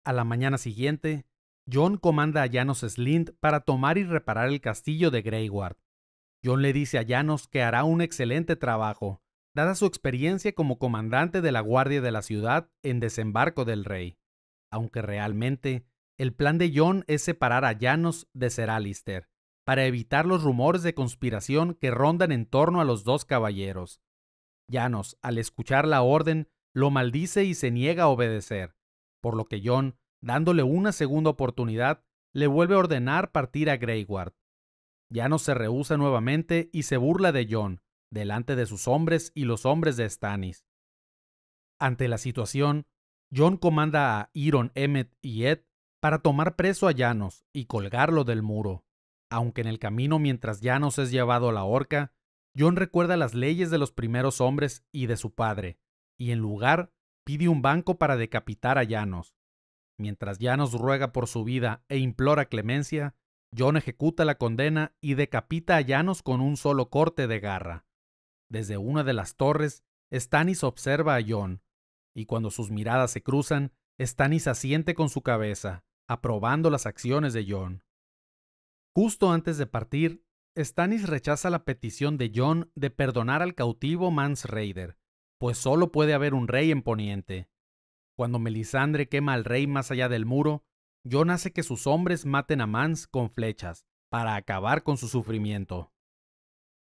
A la mañana siguiente, John comanda a Janos Slind para tomar y reparar el castillo de Greyward. John le dice a Janos que hará un excelente trabajo, dada su experiencia como comandante de la Guardia de la ciudad en desembarco del rey. Aunque realmente, el plan de John es separar a Janos de Ser Alistair, para evitar los rumores de conspiración que rondan en torno a los dos caballeros. Janos, al escuchar la orden, lo maldice y se niega a obedecer por lo que John, dándole una segunda oportunidad, le vuelve a ordenar partir a Greyward. Ya no se rehúsa nuevamente y se burla de John, delante de sus hombres y los hombres de Stannis. Ante la situación, John comanda a Iron, Emmet y Ed para tomar preso a Janos y colgarlo del muro. Aunque en el camino mientras Janos es llevado a la horca, John recuerda las leyes de los primeros hombres y de su padre, y en lugar pide un banco para decapitar a Llanos. Mientras Llanos ruega por su vida e implora clemencia, John ejecuta la condena y decapita a Llanos con un solo corte de garra. Desde una de las torres, Stannis observa a John, y cuando sus miradas se cruzan, Stannis asiente con su cabeza, aprobando las acciones de John. Justo antes de partir, Stannis rechaza la petición de John de perdonar al cautivo Mans Raider, pues solo puede haber un rey en Poniente. Cuando Melisandre quema al rey más allá del muro, John hace que sus hombres maten a Mans con flechas, para acabar con su sufrimiento.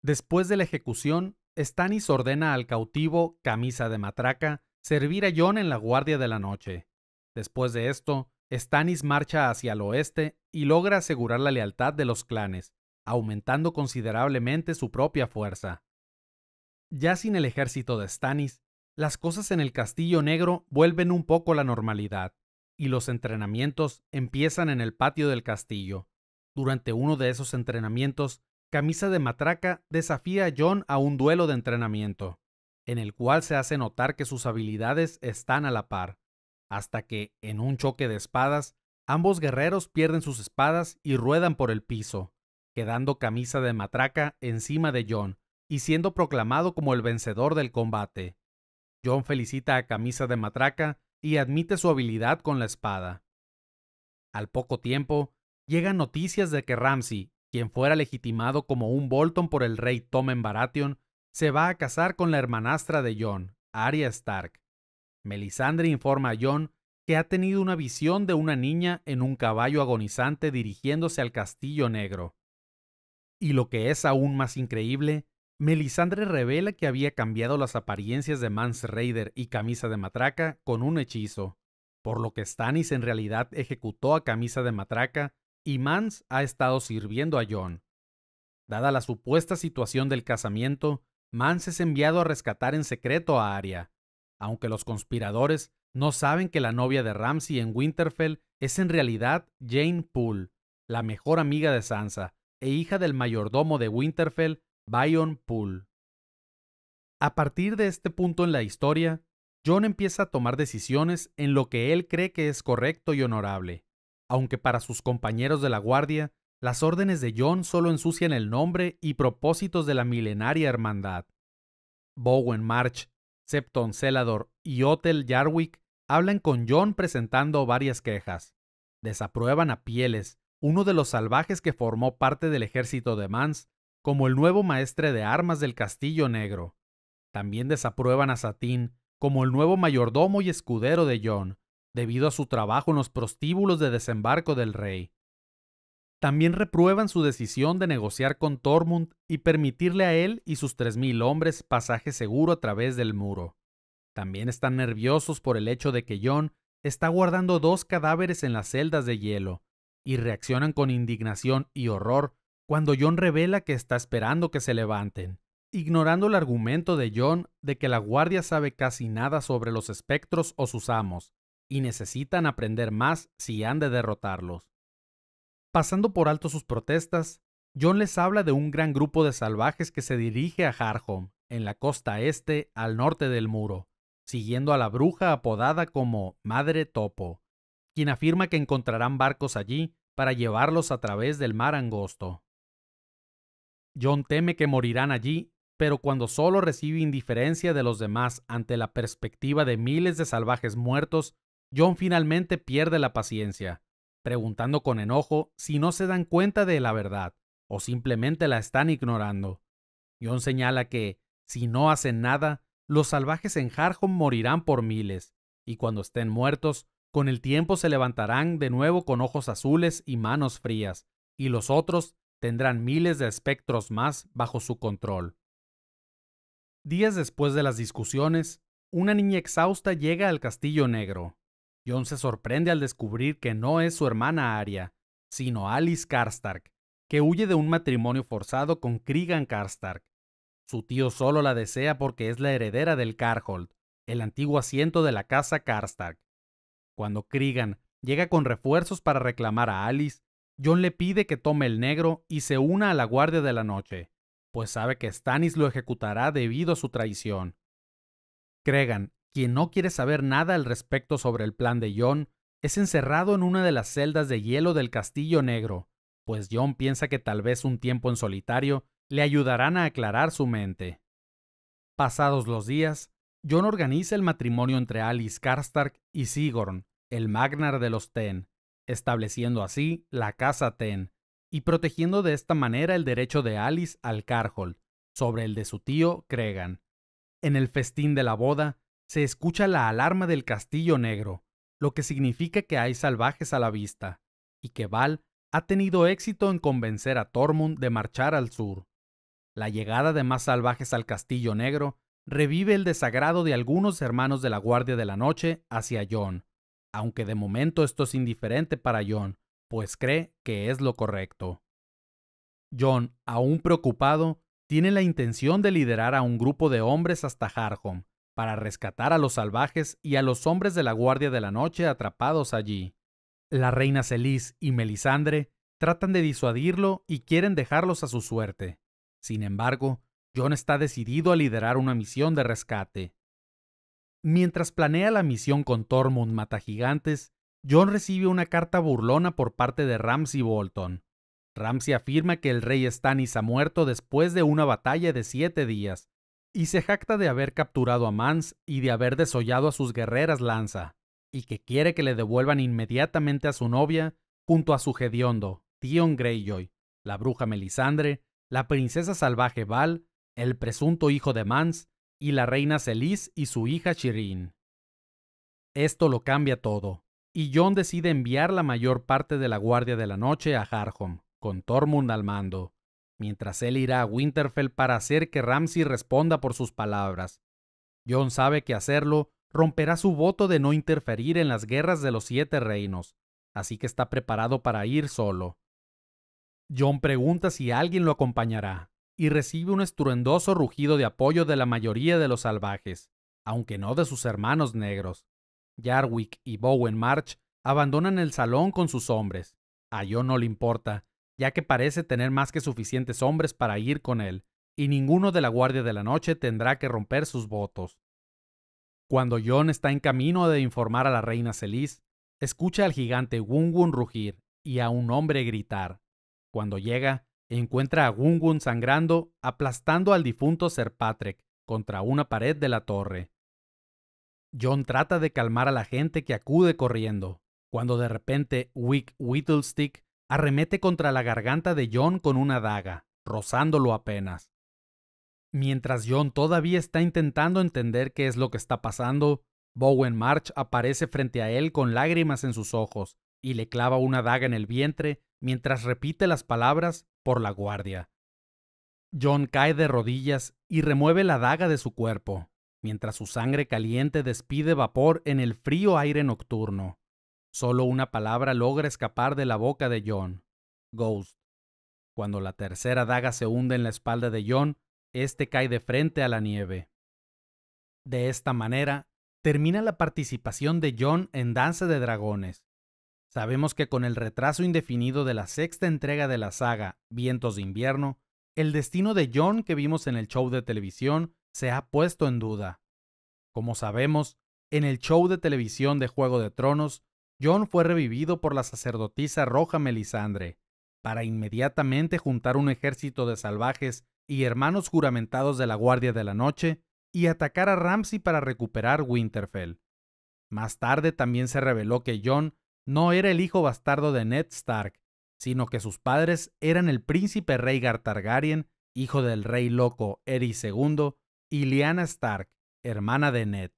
Después de la ejecución, Stannis ordena al cautivo, camisa de matraca, servir a John en la guardia de la noche. Después de esto, Stannis marcha hacia el oeste y logra asegurar la lealtad de los clanes, aumentando considerablemente su propia fuerza. Ya sin el ejército de Stannis, las cosas en el Castillo Negro vuelven un poco a la normalidad, y los entrenamientos empiezan en el patio del castillo. Durante uno de esos entrenamientos, Camisa de Matraca desafía a John a un duelo de entrenamiento, en el cual se hace notar que sus habilidades están a la par, hasta que, en un choque de espadas, ambos guerreros pierden sus espadas y ruedan por el piso, quedando Camisa de Matraca encima de John, y siendo proclamado como el vencedor del combate. John felicita a Camisa de Matraca y admite su habilidad con la espada. Al poco tiempo, llegan noticias de que Ramsay, quien fuera legitimado como un Bolton por el rey Tommen Baratheon, se va a casar con la hermanastra de John, Arya Stark. Melisandre informa a John que ha tenido una visión de una niña en un caballo agonizante dirigiéndose al Castillo Negro. Y lo que es aún más increíble Melisandre revela que había cambiado las apariencias de Mans Raider y Camisa de Matraca con un hechizo, por lo que Stannis en realidad ejecutó a Camisa de Matraca y Mans ha estado sirviendo a John. Dada la supuesta situación del casamiento, Mans es enviado a rescatar en secreto a Arya, aunque los conspiradores no saben que la novia de Ramsay en Winterfell es en realidad Jane Poole, la mejor amiga de Sansa e hija del mayordomo de Winterfell Bayon Pool. A partir de este punto en la historia, John empieza a tomar decisiones en lo que él cree que es correcto y honorable, aunque para sus compañeros de la guardia, las órdenes de John solo ensucian el nombre y propósitos de la milenaria hermandad. Bowen March, Septon Celador y Otel Yarwick hablan con John presentando varias quejas. Desaprueban a Pieles, uno de los salvajes que formó parte del ejército de Mans, como el nuevo maestre de armas del Castillo Negro. También desaprueban a Satín como el nuevo mayordomo y escudero de John, debido a su trabajo en los prostíbulos de desembarco del rey. También reprueban su decisión de negociar con Tormund y permitirle a él y sus tres hombres pasaje seguro a través del muro. También están nerviosos por el hecho de que John está guardando dos cadáveres en las celdas de hielo, y reaccionan con indignación y horror cuando John revela que está esperando que se levanten. Ignorando el argumento de John de que la guardia sabe casi nada sobre los espectros o sus amos, y necesitan aprender más si han de derrotarlos. Pasando por alto sus protestas, John les habla de un gran grupo de salvajes que se dirige a Harhom, en la costa este al norte del muro, siguiendo a la bruja apodada como Madre Topo, quien afirma que encontrarán barcos allí para llevarlos a través del mar angosto. John teme que morirán allí, pero cuando solo recibe indiferencia de los demás ante la perspectiva de miles de salvajes muertos, John finalmente pierde la paciencia, preguntando con enojo si no se dan cuenta de la verdad o simplemente la están ignorando. John señala que, si no hacen nada, los salvajes en Harhom morirán por miles, y cuando estén muertos, con el tiempo se levantarán de nuevo con ojos azules y manos frías, y los otros tendrán miles de espectros más bajo su control. Días después de las discusiones, una niña exhausta llega al Castillo Negro. John se sorprende al descubrir que no es su hermana Aria, sino Alice Karstark, que huye de un matrimonio forzado con Krigan Karstark. Su tío solo la desea porque es la heredera del Karhold, el antiguo asiento de la casa Karstark. Cuando Krigan llega con refuerzos para reclamar a Alice, John le pide que tome el negro y se una a la guardia de la noche, pues sabe que Stannis lo ejecutará debido a su traición. Cregan, quien no quiere saber nada al respecto sobre el plan de John, es encerrado en una de las celdas de hielo del Castillo Negro, pues John piensa que tal vez un tiempo en solitario le ayudarán a aclarar su mente. Pasados los días, John organiza el matrimonio entre Alice Karstark y Sigorn, el magnar de los Ten, estableciendo así la Casa Ten y protegiendo de esta manera el derecho de Alice al Carhol sobre el de su tío Cregan. En el festín de la boda se escucha la alarma del Castillo Negro, lo que significa que hay salvajes a la vista, y que Val ha tenido éxito en convencer a Tormund de marchar al sur. La llegada de más salvajes al Castillo Negro revive el desagrado de algunos hermanos de la Guardia de la Noche hacia John, aunque de momento esto es indiferente para John, pues cree que es lo correcto. John, aún preocupado, tiene la intención de liderar a un grupo de hombres hasta Harhom, para rescatar a los salvajes y a los hombres de la Guardia de la Noche atrapados allí. La reina Celis y Melisandre tratan de disuadirlo y quieren dejarlos a su suerte. Sin embargo, John está decidido a liderar una misión de rescate. Mientras planea la misión con Tormund gigantes. John recibe una carta burlona por parte de Ramsay Bolton. Ramsay afirma que el rey Stannis ha muerto después de una batalla de siete días, y se jacta de haber capturado a Mans y de haber desollado a sus guerreras lanza, y que quiere que le devuelvan inmediatamente a su novia junto a su hediondo, Tion Greyjoy, la bruja Melisandre, la princesa salvaje Val, el presunto hijo de Mans y la reina Celis y su hija Shirin. Esto lo cambia todo, y John decide enviar la mayor parte de la Guardia de la Noche a Harhom, con Tormund al mando, mientras él irá a Winterfell para hacer que Ramsay responda por sus palabras. John sabe que hacerlo romperá su voto de no interferir en las guerras de los siete reinos, así que está preparado para ir solo. John pregunta si alguien lo acompañará, y recibe un estruendoso rugido de apoyo de la mayoría de los salvajes, aunque no de sus hermanos negros. Yarwick y Bowen March abandonan el salón con sus hombres. A John no le importa, ya que parece tener más que suficientes hombres para ir con él, y ninguno de la Guardia de la Noche tendrá que romper sus votos. Cuando John está en camino de informar a la reina Celis, escucha al gigante Wun rugir y a un hombre gritar. Cuando llega, encuentra a Gungun sangrando, aplastando al difunto Sir Patrick contra una pared de la torre. John trata de calmar a la gente que acude corriendo, cuando de repente Wick Whittlestick arremete contra la garganta de John con una daga, rozándolo apenas. Mientras John todavía está intentando entender qué es lo que está pasando, Bowen March aparece frente a él con lágrimas en sus ojos y le clava una daga en el vientre mientras repite las palabras por la guardia. John cae de rodillas y remueve la daga de su cuerpo, mientras su sangre caliente despide vapor en el frío aire nocturno. Solo una palabra logra escapar de la boca de John. Ghost. Cuando la tercera daga se hunde en la espalda de John, éste cae de frente a la nieve. De esta manera, termina la participación de John en Danza de Dragones, Sabemos que con el retraso indefinido de la sexta entrega de la saga Vientos de invierno, el destino de John que vimos en el show de televisión se ha puesto en duda. Como sabemos, en el show de televisión de Juego de Tronos, John fue revivido por la sacerdotisa roja Melisandre, para inmediatamente juntar un ejército de salvajes y hermanos juramentados de la Guardia de la Noche y atacar a Ramsay para recuperar Winterfell. Más tarde también se reveló que John no era el hijo bastardo de Ned Stark, sino que sus padres eran el príncipe rey Targaryen, hijo del rey loco Eris II, y Lyanna Stark, hermana de Ned.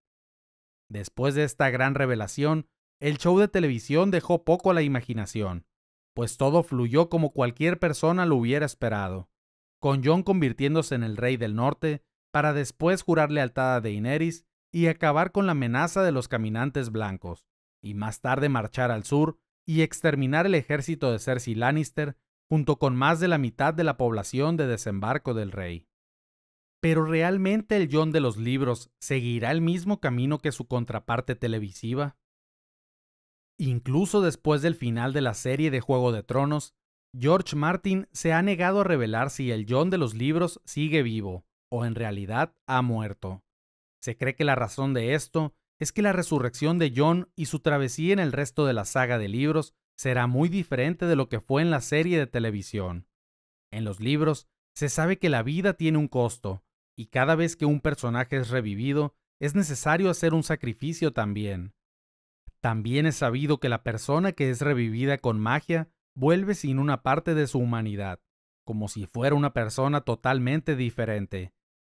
Después de esta gran revelación, el show de televisión dejó poco a la imaginación, pues todo fluyó como cualquier persona lo hubiera esperado, con Jon convirtiéndose en el rey del norte para después jurar lealtad a Daenerys y acabar con la amenaza de los caminantes blancos y más tarde marchar al sur y exterminar el ejército de Cersei Lannister junto con más de la mitad de la población de desembarco del rey. Pero ¿realmente el John de los libros seguirá el mismo camino que su contraparte televisiva? Incluso después del final de la serie de Juego de Tronos, George Martin se ha negado a revelar si el John de los libros sigue vivo o en realidad ha muerto. Se cree que la razón de esto es que la resurrección de John y su travesía en el resto de la saga de libros será muy diferente de lo que fue en la serie de televisión. En los libros se sabe que la vida tiene un costo, y cada vez que un personaje es revivido, es necesario hacer un sacrificio también. También es sabido que la persona que es revivida con magia vuelve sin una parte de su humanidad, como si fuera una persona totalmente diferente.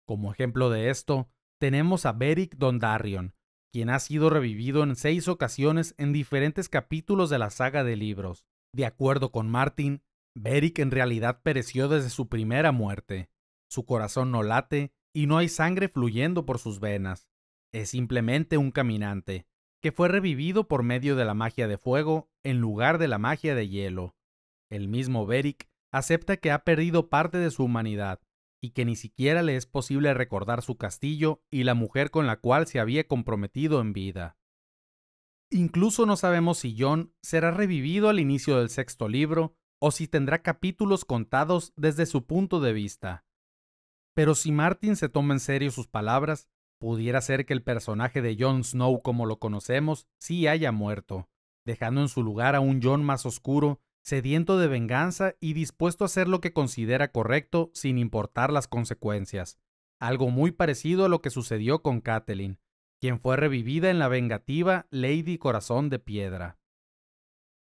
Como ejemplo de esto, tenemos a Beric Dondarrion, quien ha sido revivido en seis ocasiones en diferentes capítulos de la saga de libros. De acuerdo con Martin, Beric en realidad pereció desde su primera muerte. Su corazón no late y no hay sangre fluyendo por sus venas. Es simplemente un caminante, que fue revivido por medio de la magia de fuego en lugar de la magia de hielo. El mismo Beric acepta que ha perdido parte de su humanidad, y que ni siquiera le es posible recordar su castillo y la mujer con la cual se había comprometido en vida. Incluso no sabemos si John será revivido al inicio del sexto libro o si tendrá capítulos contados desde su punto de vista. Pero si Martin se toma en serio sus palabras, pudiera ser que el personaje de Jon Snow como lo conocemos sí haya muerto, dejando en su lugar a un John más oscuro sediento de venganza y dispuesto a hacer lo que considera correcto sin importar las consecuencias, algo muy parecido a lo que sucedió con Kathleen, quien fue revivida en la vengativa Lady Corazón de Piedra.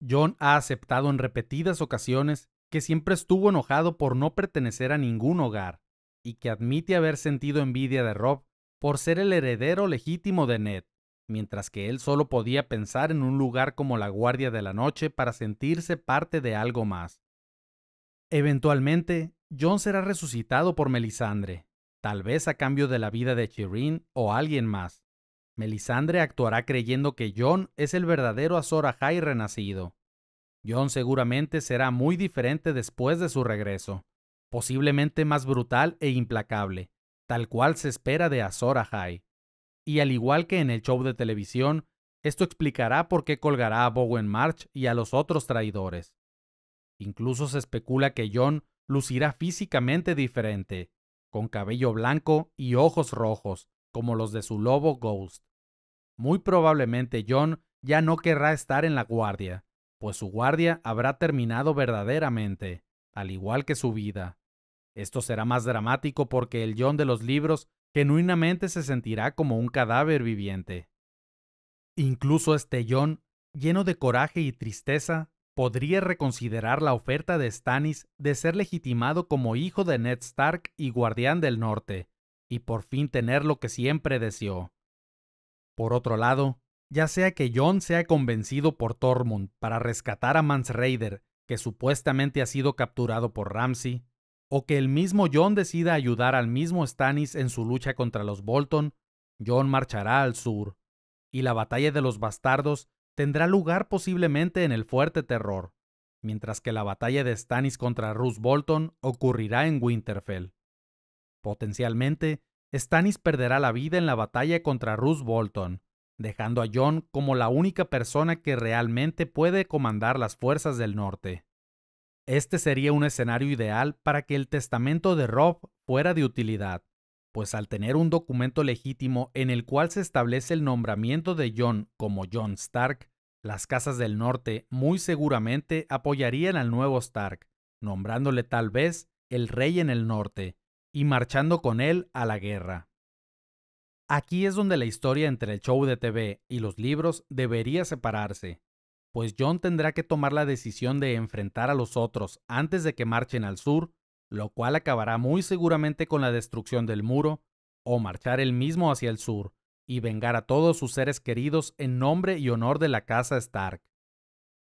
John ha aceptado en repetidas ocasiones que siempre estuvo enojado por no pertenecer a ningún hogar, y que admite haber sentido envidia de Rob por ser el heredero legítimo de Ned, mientras que él solo podía pensar en un lugar como la guardia de la noche para sentirse parte de algo más. Eventualmente, John será resucitado por Melisandre, tal vez a cambio de la vida de Chirin o alguien más. Melisandre actuará creyendo que John es el verdadero Azor Ahai renacido. John seguramente será muy diferente después de su regreso, posiblemente más brutal e implacable, tal cual se espera de Azor Ahai y al igual que en el show de televisión, esto explicará por qué colgará a Bowen March y a los otros traidores. Incluso se especula que John lucirá físicamente diferente, con cabello blanco y ojos rojos, como los de su lobo Ghost. Muy probablemente John ya no querrá estar en la guardia, pues su guardia habrá terminado verdaderamente, al igual que su vida. Esto será más dramático porque el John de los libros genuinamente se sentirá como un cadáver viviente. Incluso este Estellón, lleno de coraje y tristeza, podría reconsiderar la oferta de Stannis de ser legitimado como hijo de Ned Stark y guardián del norte, y por fin tener lo que siempre deseó. Por otro lado, ya sea que John sea convencido por Tormund para rescatar a Mans Raider, que supuestamente ha sido capturado por Ramsay, o que el mismo John decida ayudar al mismo Stannis en su lucha contra los Bolton, John marchará al sur, y la batalla de los bastardos tendrá lugar posiblemente en el Fuerte Terror, mientras que la batalla de Stannis contra Rus Bolton ocurrirá en Winterfell. Potencialmente, Stannis perderá la vida en la batalla contra Rus Bolton, dejando a John como la única persona que realmente puede comandar las fuerzas del norte. Este sería un escenario ideal para que el testamento de Rob fuera de utilidad, pues al tener un documento legítimo en el cual se establece el nombramiento de John como John Stark, las casas del norte muy seguramente apoyarían al nuevo Stark, nombrándole tal vez el rey en el norte y marchando con él a la guerra. Aquí es donde la historia entre el show de TV y los libros debería separarse, pues John tendrá que tomar la decisión de enfrentar a los otros antes de que marchen al sur, lo cual acabará muy seguramente con la destrucción del muro, o marchar él mismo hacia el sur, y vengar a todos sus seres queridos en nombre y honor de la casa Stark.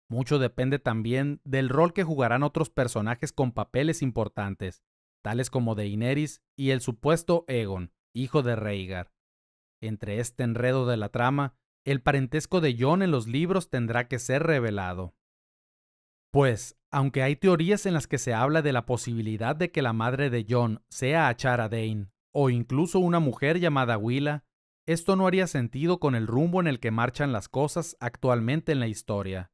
Mucho depende también del rol que jugarán otros personajes con papeles importantes, tales como Daenerys y el supuesto Egon, hijo de Reigar. Entre este enredo de la trama, el parentesco de John en los libros tendrá que ser revelado. Pues, aunque hay teorías en las que se habla de la posibilidad de que la madre de John sea Achara Dane, o incluso una mujer llamada Willa, esto no haría sentido con el rumbo en el que marchan las cosas actualmente en la historia,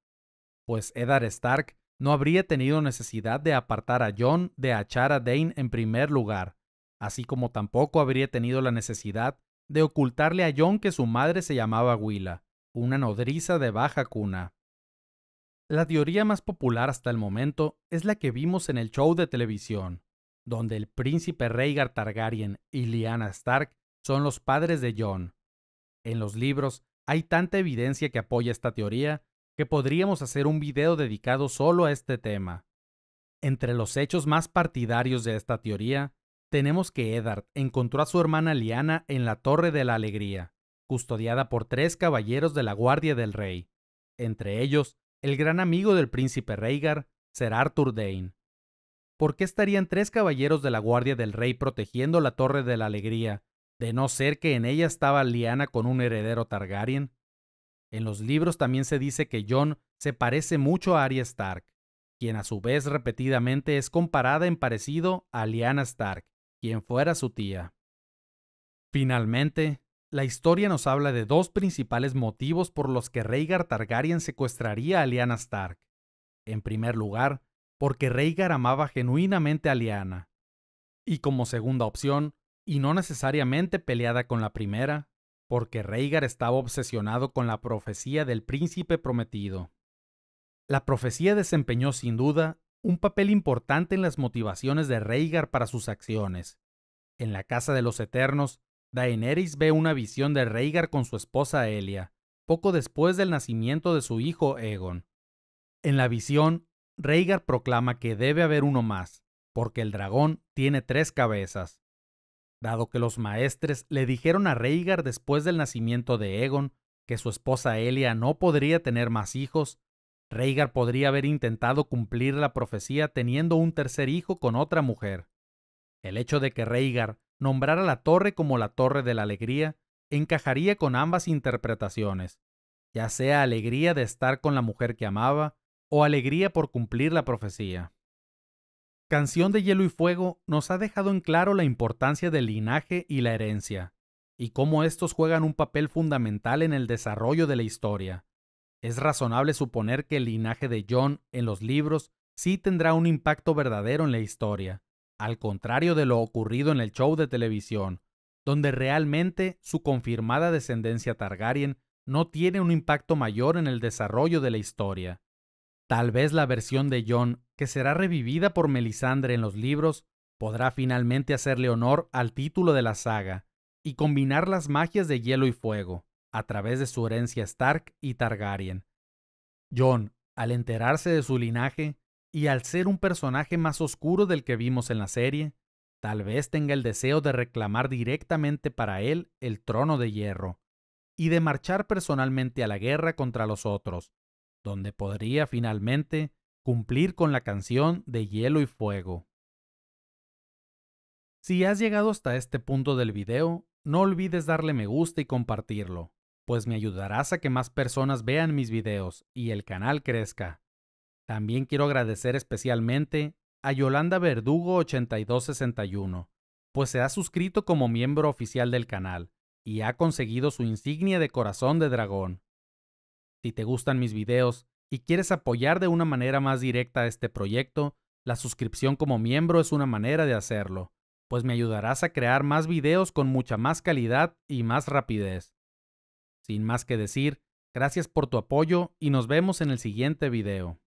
pues Eddard Stark no habría tenido necesidad de apartar a John de Achara Dane en primer lugar, así como tampoco habría tenido la necesidad de ocultarle a John que su madre se llamaba Willa, una nodriza de baja cuna. La teoría más popular hasta el momento es la que vimos en el show de televisión, donde el príncipe Rhaegar Targaryen y Lyanna Stark son los padres de John. En los libros hay tanta evidencia que apoya esta teoría que podríamos hacer un video dedicado solo a este tema. Entre los hechos más partidarios de esta teoría tenemos que Eddard encontró a su hermana Liana en la Torre de la Alegría, custodiada por tres caballeros de la Guardia del Rey, entre ellos el gran amigo del príncipe Rhaegar, Ser Arthur Dane. ¿Por qué estarían tres caballeros de la Guardia del Rey protegiendo la Torre de la Alegría, de no ser que en ella estaba Liana con un heredero Targaryen? En los libros también se dice que Jon se parece mucho a Arya Stark, quien a su vez repetidamente es comparada en parecido a Liana Stark, quien fuera su tía. Finalmente, la historia nos habla de dos principales motivos por los que Rhaegar Targaryen secuestraría a Lyanna Stark. En primer lugar, porque Rhaegar amaba genuinamente a Lyanna. Y como segunda opción, y no necesariamente peleada con la primera, porque Rhaegar estaba obsesionado con la profecía del príncipe prometido. La profecía desempeñó sin duda un papel importante en las motivaciones de Reigar para sus acciones. En la Casa de los Eternos, Daenerys ve una visión de Reigar con su esposa Elia, poco después del nacimiento de su hijo Egon. En la visión, Reigar proclama que debe haber uno más, porque el dragón tiene tres cabezas. Dado que los maestres le dijeron a Rhaegar después del nacimiento de Egon que su esposa Elia no podría tener más hijos, Reigar podría haber intentado cumplir la profecía teniendo un tercer hijo con otra mujer. El hecho de que Reigar nombrara la torre como la Torre de la Alegría encajaría con ambas interpretaciones, ya sea alegría de estar con la mujer que amaba o alegría por cumplir la profecía. Canción de Hielo y Fuego nos ha dejado en claro la importancia del linaje y la herencia, y cómo estos juegan un papel fundamental en el desarrollo de la historia. Es razonable suponer que el linaje de John en los libros sí tendrá un impacto verdadero en la historia, al contrario de lo ocurrido en el show de televisión, donde realmente su confirmada descendencia Targaryen no tiene un impacto mayor en el desarrollo de la historia. Tal vez la versión de John, que será revivida por Melisandre en los libros, podrá finalmente hacerle honor al título de la saga y combinar las magias de hielo y fuego, a través de su herencia Stark y Targaryen. John, al enterarse de su linaje y al ser un personaje más oscuro del que vimos en la serie, tal vez tenga el deseo de reclamar directamente para él el trono de hierro y de marchar personalmente a la guerra contra los otros, donde podría finalmente cumplir con la canción de hielo y fuego. Si has llegado hasta este punto del video, no olvides darle me gusta y compartirlo pues me ayudarás a que más personas vean mis videos y el canal crezca. También quiero agradecer especialmente a Yolanda Verdugo 8261, pues se ha suscrito como miembro oficial del canal y ha conseguido su insignia de corazón de dragón. Si te gustan mis videos y quieres apoyar de una manera más directa este proyecto, la suscripción como miembro es una manera de hacerlo, pues me ayudarás a crear más videos con mucha más calidad y más rapidez. Sin más que decir, gracias por tu apoyo y nos vemos en el siguiente video.